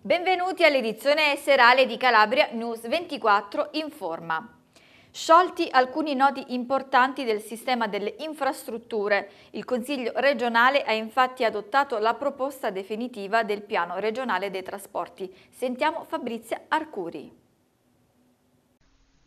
Benvenuti all'edizione serale di Calabria News 24 Informa. Sciolti alcuni nodi importanti del sistema delle infrastrutture, il Consiglio regionale ha infatti adottato la proposta definitiva del piano regionale dei trasporti. Sentiamo Fabrizia Arcuri.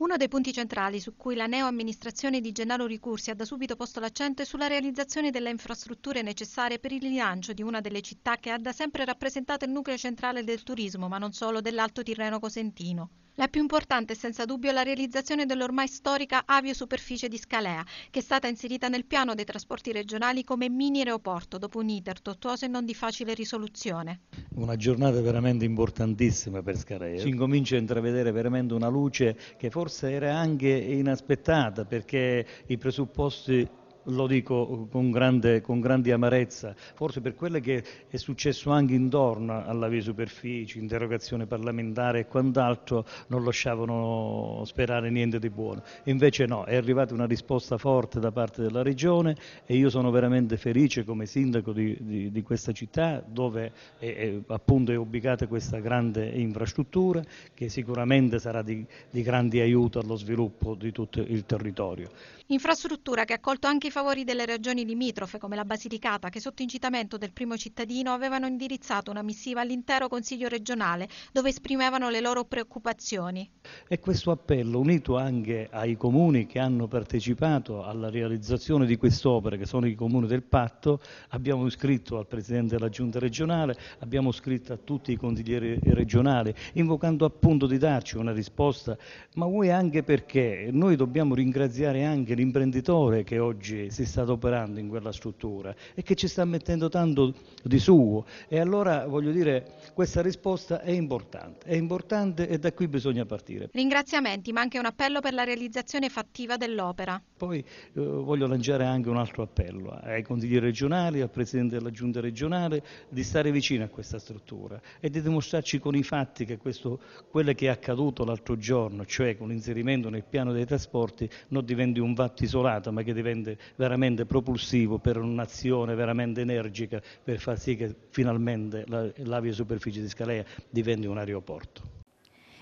Uno dei punti centrali su cui la neo-amministrazione di Gennaro Ricursi ha da subito posto l'accento è sulla realizzazione delle infrastrutture necessarie per il rilancio di una delle città che ha da sempre rappresentato il nucleo centrale del turismo, ma non solo dell'Alto Tirreno Cosentino. La più importante è senza dubbio la realizzazione dell'ormai storica aviosuperficie di Scalea, che è stata inserita nel piano dei trasporti regionali come mini aeroporto dopo un iter tortuoso e non di facile risoluzione. Una giornata veramente importantissima per Scalea. Si incomincia a intravedere veramente una luce che forse era anche inaspettata perché i presupposti lo dico con grande, con grande, amarezza, forse per quello che è successo anche intorno alla via superfici, interrogazione parlamentare e quant'altro, non lasciavano sperare niente di buono. Invece no, è arrivata una risposta forte da parte della Regione e io sono veramente felice come sindaco di, di, di questa città dove è, è, appunto è ubicata questa grande infrastruttura che sicuramente sarà di, di grande aiuto allo sviluppo di tutto il territorio. Infrastruttura che ha accolto anche i favori delle regioni limitrofe come la Basilicata che sotto incitamento del primo cittadino avevano indirizzato una missiva all'intero Consiglio regionale dove esprimevano le loro preoccupazioni. E questo appello unito anche ai comuni che hanno partecipato alla realizzazione di quest'opera che sono i comuni del patto, abbiamo scritto al Presidente della Giunta regionale, abbiamo scritto a tutti i consiglieri regionali invocando appunto di darci una risposta ma vuoi anche perché noi dobbiamo ringraziare anche l'imprenditore che oggi si sta adoperando in quella struttura e che ci sta mettendo tanto di suo. E allora voglio dire, questa risposta è importante, è importante e da qui bisogna partire. Ringraziamenti, ma anche un appello per la realizzazione fattiva dell'opera. Poi eh, voglio lanciare anche un altro appello ai consiglieri regionali, al Presidente della Giunta regionale, di stare vicino a questa struttura e di dimostrarci con i fatti che questo, quello che è accaduto l'altro giorno, cioè con l'inserimento nel piano dei trasporti, non diventi un fatto isolato, ma che diventi veramente propulsivo per un'azione veramente energica per far sì che finalmente l'avia superficie di Scalea diventi un aeroporto.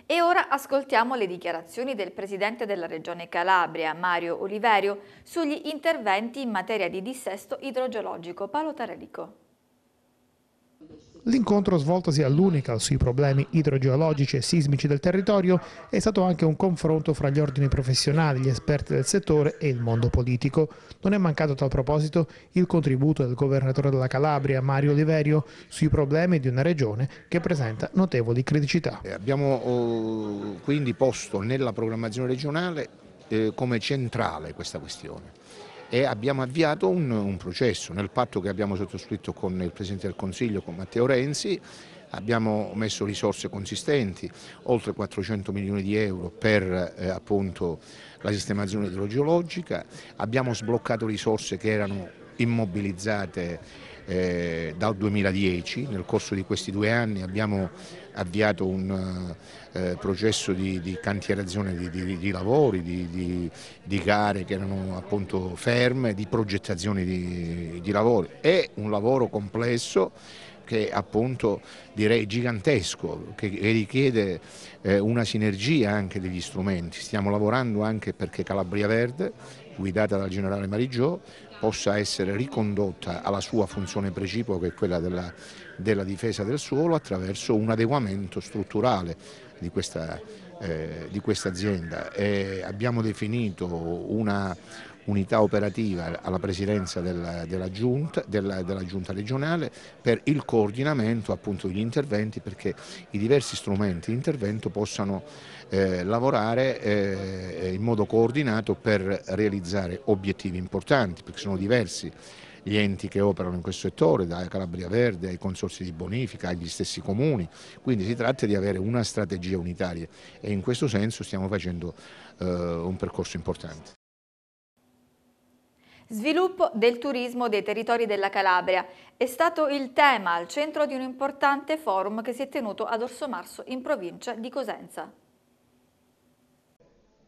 E ora ascoltiamo le dichiarazioni del Presidente della Regione Calabria, Mario Oliverio, sugli interventi in materia di dissesto idrogeologico. Paolo Tarelico. L'incontro svoltosi all'Unical sui problemi idrogeologici e sismici del territorio è stato anche un confronto fra gli ordini professionali, gli esperti del settore e il mondo politico. Non è mancato a tal proposito il contributo del governatore della Calabria, Mario Oliverio, sui problemi di una regione che presenta notevoli criticità. Eh, abbiamo oh, quindi posto nella programmazione regionale eh, come centrale questa questione e abbiamo avviato un, un processo nel patto che abbiamo sottoscritto con il Presidente del Consiglio, con Matteo Renzi, abbiamo messo risorse consistenti, oltre 400 milioni di euro per eh, appunto, la sistemazione idrogeologica, abbiamo sbloccato risorse che erano immobilizzate eh, dal 2010, nel corso di questi due anni abbiamo avviato un eh, eh processo di, di cantierazzazione di, di, di, lavori, di, gare che erano appunto ferme, di progettazione di lavori. È un lavoro complesso che è appunto direi gigantesco, che richiede eh, una sinergia anche degli strumenti. Stiamo lavorando anche perché Calabria Verde, guidata dal generale Marigiò, possa essere ricondotta alla sua funzione precipua che è quella della, della difesa del suolo attraverso un adeguamento strutturale di questa, eh, di questa azienda. E eh, abbiamo definito una, unità operativa alla presidenza della, della, giunta, della, della giunta, regionale per il coordinamento appunto, degli interventi perché i diversi strumenti di intervento possano eh, lavorare eh, in modo coordinato per realizzare obiettivi importanti perché sono diversi gli enti che operano in questo settore, da Calabria Verde ai consorsi di bonifica, agli stessi comuni, quindi si tratta di avere una strategia unitaria e in questo senso stiamo facendo eh, un percorso importante. Sviluppo del turismo dei territori della Calabria è stato il tema al centro di un importante forum che si è tenuto ad Orsomarso in provincia di Cosenza.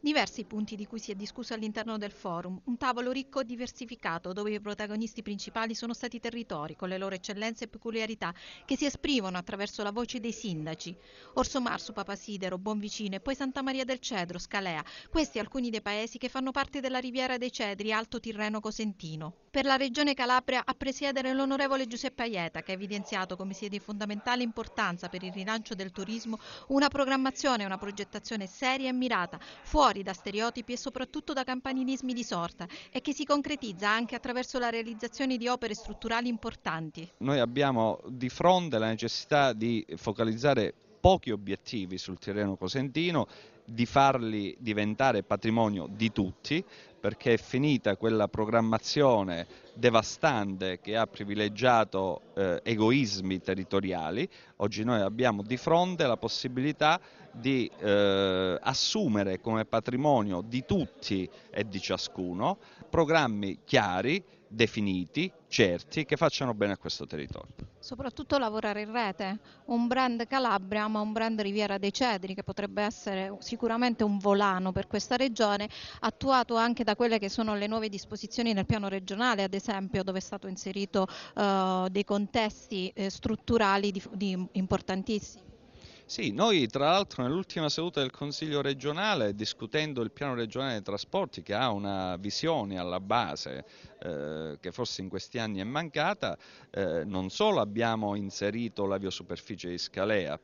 Diversi punti di cui si è discusso all'interno del forum, un tavolo ricco e diversificato dove i protagonisti principali sono stati i territori con le loro eccellenze e peculiarità che si esprimono attraverso la voce dei sindaci. Orso Marsu, Papasidero, Bonvicino e poi Santa Maria del Cedro, Scalea, questi alcuni dei paesi che fanno parte della Riviera dei Cedri, Alto Tirreno Cosentino. Per la Regione Calabria a presiedere l'onorevole Giuseppe Aieta che ha evidenziato come sia di fondamentale importanza per il rilancio del turismo una programmazione e una progettazione seria e mirata fuori fuori da stereotipi e soprattutto da campanilismi di sorta e che si concretizza anche attraverso la realizzazione di opere strutturali importanti. Noi abbiamo di fronte la necessità di focalizzare pochi obiettivi sul terreno cosentino di farli diventare patrimonio di tutti, perché è finita quella programmazione devastante che ha privilegiato eh, egoismi territoriali. Oggi noi abbiamo di fronte la possibilità di eh, assumere come patrimonio di tutti e di ciascuno programmi chiari definiti, certi, che facciano bene a questo territorio. Soprattutto lavorare in rete, un brand Calabria ma un brand Riviera dei Cedri che potrebbe essere sicuramente un volano per questa regione, attuato anche da quelle che sono le nuove disposizioni nel piano regionale, ad esempio dove è stato inserito eh, dei contesti eh, strutturali di, di importantissimi. Sì, noi tra l'altro nell'ultima seduta del Consiglio regionale, discutendo il piano regionale dei trasporti che ha una visione alla base eh, che forse in questi anni è mancata, eh, non solo abbiamo inserito l'aviosuperficie di Scalea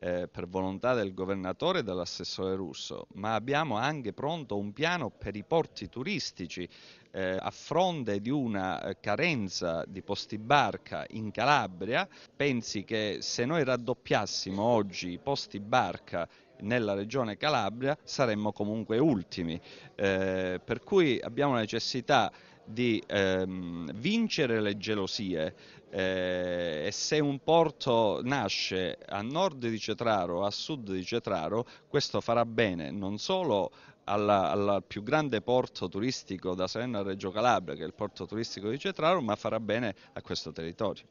eh, per volontà del governatore e dell'assessore russo, ma abbiamo anche pronto un piano per i porti turistici eh, a fronte di una eh, carenza di posti barca in Calabria, pensi che se noi raddoppiassimo oggi i posti barca nella regione Calabria saremmo comunque ultimi, eh, per cui abbiamo necessità di ehm, vincere le gelosie eh, e se un porto nasce a nord di Cetraro o a sud di Cetraro questo farà bene non solo al più grande porto turistico da Salerno a Reggio Calabria, che è il porto turistico di Cetraro, ma farà bene a questo territorio.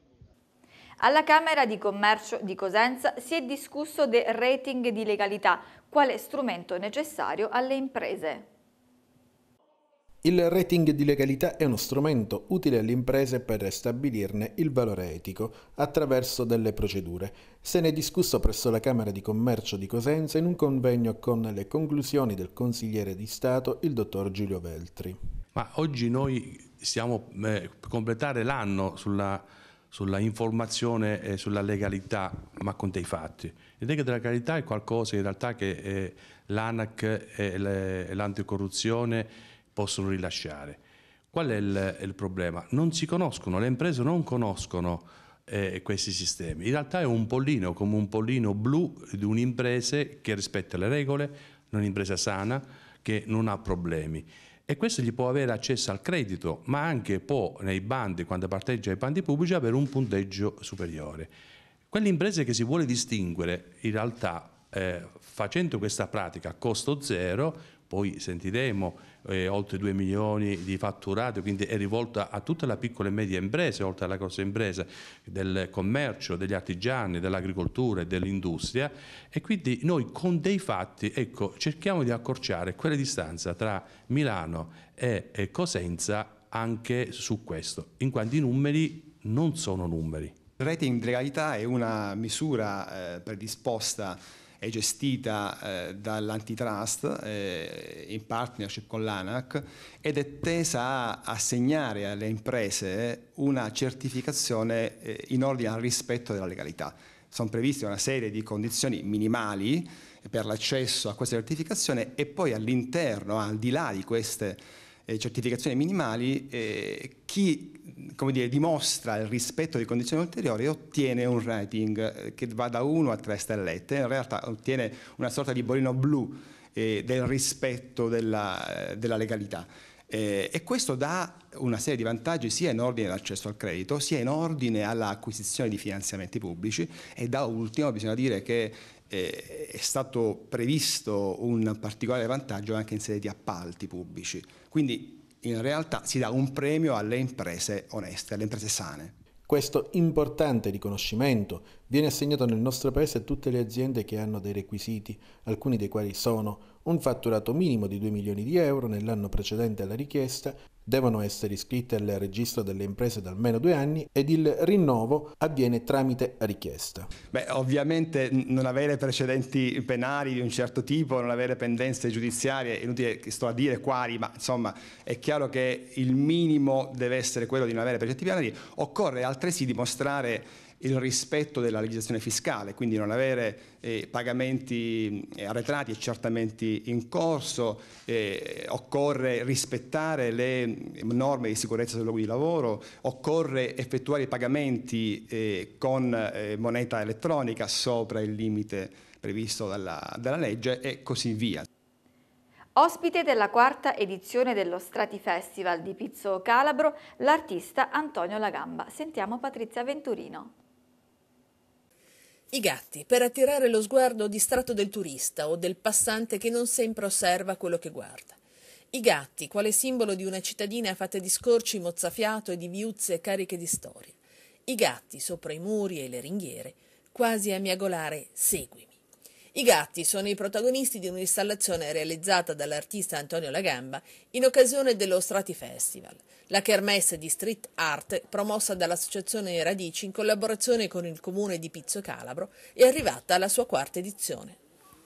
Alla Camera di Commercio di Cosenza si è discusso del rating di legalità, quale strumento necessario alle imprese. Il rating di legalità è uno strumento utile alle imprese per stabilirne il valore etico attraverso delle procedure. Se ne è discusso presso la Camera di Commercio di Cosenza in un convegno con le conclusioni del consigliere di Stato, il dottor Giulio Veltri. Ma oggi noi stiamo per eh, completare l'anno sulla, sulla, informazione e sulla legalità, ma con dei fatti. L'idea che della legalità è qualcosa in realtà che eh, l'ANAC e l'anticorruzione possono rilasciare. Qual è il, il problema? Non si conoscono, le imprese non conoscono eh, questi sistemi. In realtà è un pollino, come un pollino blu di un'impresa che rispetta le regole, un'impresa sana, che non ha problemi. E questo gli può avere accesso al credito, ma anche può nei bandi, quando parteggia ai bandi pubblici, avere un punteggio superiore. Quelle imprese che si vuole distinguere, in realtà, eh, facendo questa pratica a costo zero, poi sentiremo eh, oltre 2 milioni di fatturato, quindi è rivolta a tutta la piccola e media impresa, oltre alla grossa impresa, del commercio, degli artigiani, dell'agricoltura e dell'industria e quindi noi con dei fatti ecco, cerchiamo di accorciare quella distanza tra Milano e, e Cosenza anche su questo, in quanto i numeri non sono numeri. Il rating in realtà è una misura eh, predisposta è gestita eh, dall'antitrust eh, in partnership con l'ANAC ed è tesa a assegnare alle imprese una certificazione eh, in ordine al rispetto della legalità. Sono previste una serie di condizioni minimali per l'accesso a questa certificazione e poi all'interno, al di là di queste eh, certificazioni minimali, eh, chi dire, dimostra il rispetto di condizioni ulteriori ottiene un rating eh, che va da 1 a 3 stellette, in realtà ottiene una sorta di bolino blu eh, del rispetto della, eh, della legalità. Eh, e questo dà una serie di vantaggi sia in ordine all'accesso al credito, sia in ordine all'acquisizione di finanziamenti pubblici e da ultimo bisogna dire che eh, è stato previsto un particolare vantaggio anche in sede di appalti pubblici. Quindi in realtà si dà un premio alle imprese oneste, alle imprese sane. Questo importante riconoscimento viene assegnato nel nostro paese a tutte le aziende che hanno dei requisiti, alcuni dei quali sono un fatturato minimo di 2 milioni di euro nell'anno precedente alla richiesta, devono essere iscritte al registro delle imprese da almeno due anni ed il rinnovo avviene tramite richiesta. Beh, ovviamente non avere precedenti penali di un certo tipo, non avere pendenze giudiziarie, è inutile che sto a dire quali, ma insomma è chiaro che il minimo deve essere quello di non avere precedenti penali, occorre altresì dimostrare il rispetto della legislazione fiscale, quindi non avere eh, pagamenti eh, arretrati, e accertamenti in corso, eh, occorre rispettare le norme di sicurezza sul luogo di lavoro, occorre effettuare i pagamenti eh, con eh, moneta elettronica sopra il limite previsto dalla, dalla legge e così via. Ospite della quarta edizione dello Strati Festival di Pizzo Calabro, l'artista Antonio Lagamba. Sentiamo Patrizia Venturino. I gatti, per attirare lo sguardo distratto del turista o del passante che non sempre osserva quello che guarda. I gatti, quale simbolo di una cittadina fatta di scorci mozzafiato e di viuzze cariche di storia. I gatti, sopra i muri e le ringhiere, quasi a miagolare, seguimi. I gatti sono i protagonisti di un'installazione realizzata dall'artista Antonio Lagamba in occasione dello Strati Festival, la kermesse di street art promossa dall'Associazione Radici in collaborazione con il comune di Pizzo Calabro e arrivata alla sua quarta edizione.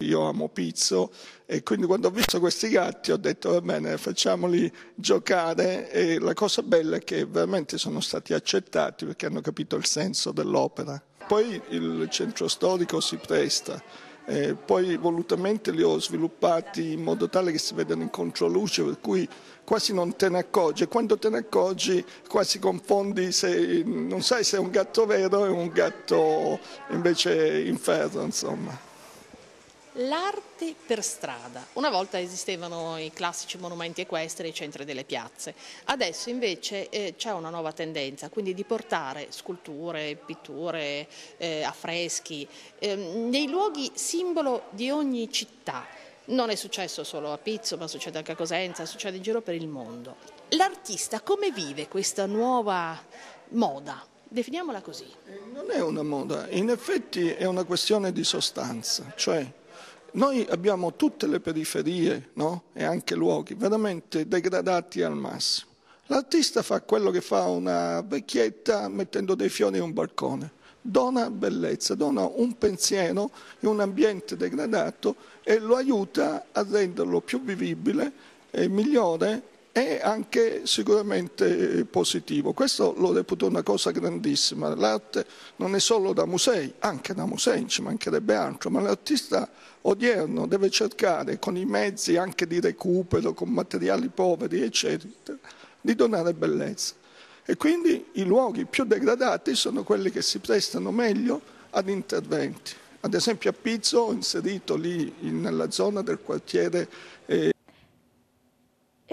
Io amo Pizzo e quindi quando ho visto questi gatti ho detto va bene facciamoli giocare e la cosa bella è che veramente sono stati accettati perché hanno capito il senso dell'opera. Poi il centro storico si presta eh, poi volutamente li ho sviluppati in modo tale che si vedano in controluce, per cui quasi non te ne accorgi e quando te ne accorgi quasi confondi, se, non sai se è un gatto vero o un gatto invece inferno. Insomma l'arte per strada. Una volta esistevano i classici monumenti equestri e i centri delle piazze, adesso invece eh, c'è una nuova tendenza, quindi di portare sculture, pitture, eh, affreschi, eh, nei luoghi simbolo di ogni città. Non è successo solo a Pizzo, ma succede anche a Cosenza, succede in giro per il mondo. L'artista come vive questa nuova moda? Definiamola così. Eh, non è una moda, in effetti è una questione di sostanza, cioè noi abbiamo tutte le periferie no? e anche luoghi veramente degradati al massimo. L'artista fa quello che fa una vecchietta mettendo dei fiori in un balcone. Dona bellezza, dona un pensiero in un ambiente degradato e lo aiuta a renderlo più vivibile e migliore è anche sicuramente eh, positivo. Questo lo reputo una cosa grandissima. L'arte non è solo da musei, anche da musei ci mancherebbe altro, ma l'artista odierno deve cercare con i mezzi anche di recupero, con materiali poveri, eccetera, di donare bellezza. E quindi i luoghi più degradati sono quelli che si prestano meglio ad interventi. Ad esempio a Pizzo ho inserito lì nella zona del quartiere eh,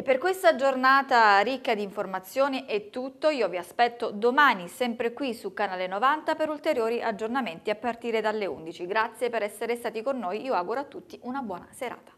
per questa giornata ricca di informazioni è tutto, io vi aspetto domani sempre qui su Canale 90 per ulteriori aggiornamenti a partire dalle 11. Grazie per essere stati con noi, io auguro a tutti una buona serata.